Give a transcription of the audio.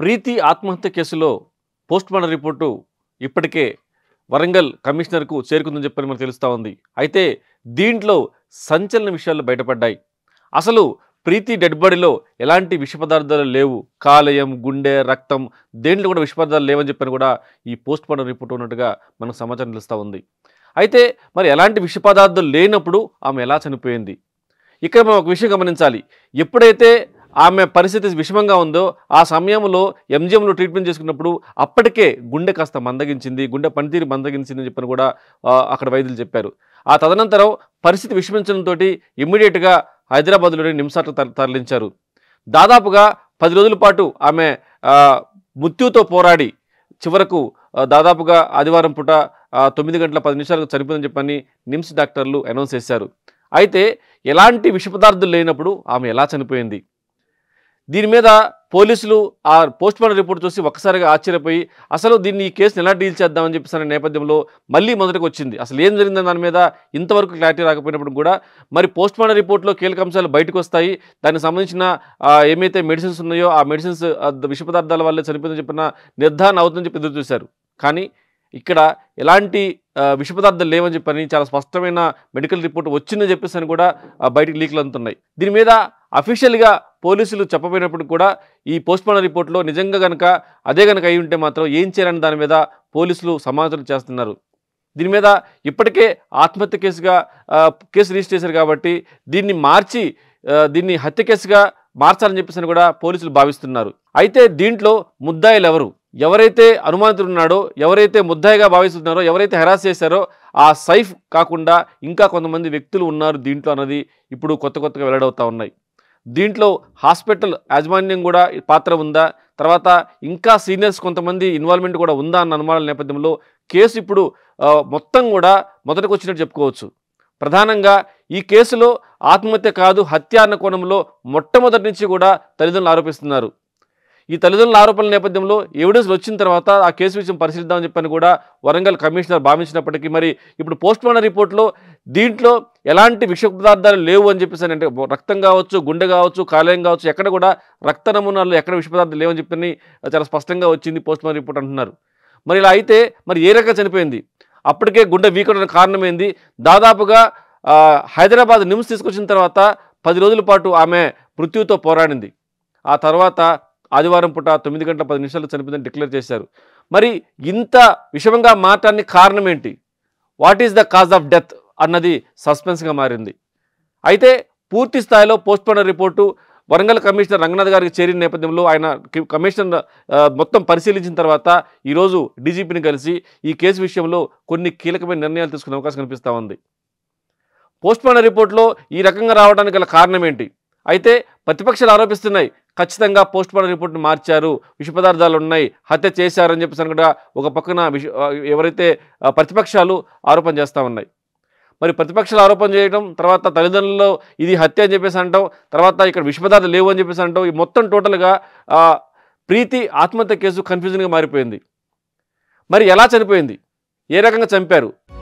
ప్రీతి ఆత్మహత్య కేసులో postmortem report ఇప్పటికే వరంగల్ కమిషనర్కు చేరుకుందని చెప్పని మనకు తెలుస్తూ ఉంది అయితే దీంట్లో సంచలన విషయాలు బయటపడ్డాయి అసలు ప్రీతి డెడ్ బాడీలో ఎలాంటి విష పదార్థాలు లేవు కాలయం గుండె రక్తం దేంట్లో కూడా విష పదార్థాలు లేవని చెప్పని కూడా ఈ పోస్ట్ మార్టం రిపోర్ట్ ఉన్నట్టుగా మనకు సమాచారం తెలుస్తూ ఉంది అయితే మరి ఎలాంటి విష పదార్థాలు లేనప్పుడు ఆమె ఎలా చనిపోయింది ఇక్కడ మనం ఒక విషయం గమనించాలి ఎప్పుడైతే ఆమె పరిస్థితి విషమంగా ఉందో ఆ సమయంలో ఎంజిఎంలో ట్రీట్మెంట్ చేసుకున్నప్పుడు అప్పటికే గుండె కాస్త మందగించింది గుండె పనితీరు మందగించింది అని చెప్పని కూడా అక్కడ వైద్యులు చెప్పారు ఆ తదనంతరం పరిస్థితి విషమించడంతో ఇమ్మీడియట్గా హైదరాబాద్లోని నిమ్సాట్లు తరలించారు దాదాపుగా పది రోజుల పాటు ఆమె మృత్యుతో పోరాడి చివరకు దాదాపుగా ఆదివారం పూట తొమ్మిది గంటల పది నిమిషాలకు చనిపోయిందని చెప్పని నిమ్స్ డాక్టర్లు అనౌన్స్ చేశారు అయితే ఎలాంటి విషపదార్థులు లేనప్పుడు ఆమె ఎలా చనిపోయింది దీని మీద పోలీసులు ఆ పోస్ట్ మార్టం రిపోర్ట్ చూసి ఒక్కసారిగా ఆశ్చర్యపోయి అసలు దీన్ని ఈ కేసుని ఎలా డీల్ చేద్దామని చెప్పేసి అనే నేపథ్యంలో మళ్ళీ మొదటికి వచ్చింది అసలు ఏం జరిగిందని దాని మీద ఇంతవరకు క్లారిటీ రాకపోయినప్పుడు కూడా మరి పోస్ట్ మార్టం రిపోర్ట్లో కీలక అంశాలు బయటకు వస్తాయి దానికి సంబంధించిన ఏమైతే మెడిసిన్స్ ఉన్నాయో ఆ మెడిసిన్స్ విష పదార్థాల వల్ల చనిపోయిందని చెప్పిన నిర్ధారణ అవుతుందని చెప్పి ఎదురు చూశారు కానీ ఇక్కడ ఎలాంటి విష పదార్థాలు లేవని చెప్పని చాలా స్పష్టమైన మెడికల్ రిపోర్ట్ వచ్చిందని చెప్పేసి అని కూడా బయటకు లీక్లు అందుతున్నాయి దీని మీద అఫీషియల్గా పోలీసులు చెప్పబోయినప్పుడు కూడా ఈ పోస్ట్మార్టం రిపోర్ట్లో నిజంగా కనుక అదే కనుక అయి ఉంటే మాత్రం ఏం చేయాలని దాని మీద పోలీసులు సమాచారం చేస్తున్నారు దీని మీద ఇప్పటికే ఆత్మహత్య కేసుగా కేసు రిజిస్టర్ చేశారు కాబట్టి దీన్ని మార్చి దీన్ని హత్య కేసుగా మార్చాలని చెప్పేసి కూడా పోలీసులు భావిస్తున్నారు అయితే దీంట్లో ముద్దాయిలు ఎవరు ఎవరైతే అనుమానితుడున్నాడో ఎవరైతే ముద్దాయిగా భావిస్తున్నారో ఎవరైతే హెరాస్ చేశారో ఆ సైఫ్ కాకుండా ఇంకా కొంతమంది వ్యక్తులు ఉన్నారు దీంట్లో అన్నది ఇప్పుడు కొత్త కొత్తగా వెల్లడవుతూ ఉన్నాయి దీంట్లో హాస్పిటల్ యాజమాన్యం కూడా పాత్ర ఉందా తర్వాత ఇంకా సీనియర్స్ కొంతమంది ఇన్వాల్వ్మెంట్ కూడా ఉందా అన్న అనుమానాల నేపథ్యంలో కేసు ఇప్పుడు మొత్తం కూడా మొదటికి వచ్చినట్టు చెప్పుకోవచ్చు ప్రధానంగా ఈ కేసులో ఆత్మహత్య కాదు హత్య అన్న కోణంలో మొట్టమొదటి నుంచి కూడా తల్లిదండ్రులు ఆరోపిస్తున్నారు ఈ తల్లిదండ్రుల ఆరోపణల నేపథ్యంలో ఎవిడెన్స్ వచ్చిన తర్వాత ఆ కేసు విషయం పరిశీలిద్దామని చెప్పని కూడా వరంగల్ కమిషనర్ భావించినప్పటికీ మరి ఇప్పుడు పోస్ట్ మార్టం రిపోర్ట్లో దీంట్లో ఎలాంటి విష పదార్థాలు లేవు అని చెప్పేసి అంటే రక్తం కావచ్చు గుండె కావచ్చు కాలేయం కావచ్చు ఎక్కడ కూడా రక్త నమూనాలు ఎక్కడ విష పదార్థాలు లేవని చెప్పని చాలా స్పష్టంగా వచ్చింది పోస్ట్ మార్టం రిపోర్ట్ అంటున్నారు మరి ఇలా అయితే మరి ఏ రకంగా చనిపోయింది అప్పటికే గుండె వీక్ కారణమైంది దాదాపుగా హైదరాబాద్ నిమ్స్ తీసుకొచ్చిన తర్వాత పది రోజుల పాటు ఆమె మృత్యుతో పోరాడింది ఆ తర్వాత ఆదివారం పూట తొమ్మిది గంటల పది నిమిషాలు చనిపోయిందని డిక్లేర్ చేశారు మరి ఇంత విషమంగా మారటానికి కారణం ఏంటి what is the cause of death అన్నది సస్పెన్స్గా మారింది అయితే పూర్తి స్థాయిలో postmortem report Warangal commissioner Ranganath గారికి చేరిన నేపథ్యంలో ఆయన కమిషనర్ మొత్తం పరిశీలించిన తర్వాత ఈరోజు డీజీపీని కలిసి ఈ కేసు విషయంలో కొన్ని కీలకమైన నిర్ణయాలు తీసుకునే అవకాశం కనిపిస్తూ ఉంది పోస్ట్మార్టం రిపోర్ట్లో ఈ రకంగా రావడానికి గల కారణం ఏంటి అయితే ప్రతిపక్షాలు ఆరోపిస్తున్నాయి ఖచ్చితంగా పోస్ట్ మార్టం రిపోర్ట్ని మార్చారు విష పదార్థాలు ఉన్నాయి హత్య చేశారని చెప్పేసి అనుకుంటా ఒక పక్కన ఎవరైతే ప్రతిపక్షాలు ఆరోపణ చేస్తూ ఉన్నాయి మరి ప్రతిపక్షాలు ఆరోపణ చేయడం తర్వాత తల్లిదండ్రుల్లో ఇది హత్య అని చెప్పేసి అంటాం తర్వాత ఇక్కడ విషపదార్థాలు లేవు అని చెప్పేసి అంటాం ఈ మొత్తం టోటల్గా ప్రీతి ఆత్మహత్య కేసు కన్ఫ్యూజన్గా మారిపోయింది మరి ఎలా చనిపోయింది ఏ రకంగా చంపారు